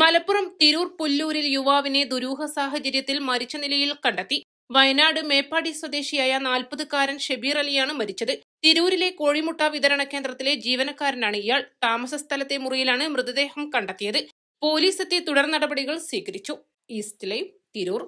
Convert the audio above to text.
മലപ്പുറം തിരൂർ പുല്ലൂരിൽ യുവാവിനെ ദുരൂഹ സാഹചര്യത്തിൽ മരിച്ച നിലയിൽ കണ്ടെത്തി വയനാട് മേപ്പാടി സ്വദേശിയായ നാൽപ്പതുകാരൻ ഷബീർ അലിയാണ് മരിച്ചത് തിരൂരിലെ കോഴിമുട്ട വിതരണ കേന്ദ്രത്തിലെ ജീവനക്കാരനാണ് ഇയാൾ താമസ സ്ഥലത്തെ മുറിയിലാണ് മൃതദേഹം കണ്ടെത്തിയത് പോലീസ് എത്തി തുടർ നടപടികൾ സ്വീകരിച്ചു ഈസ്റ്റ് ലൈവ് തിരൂർ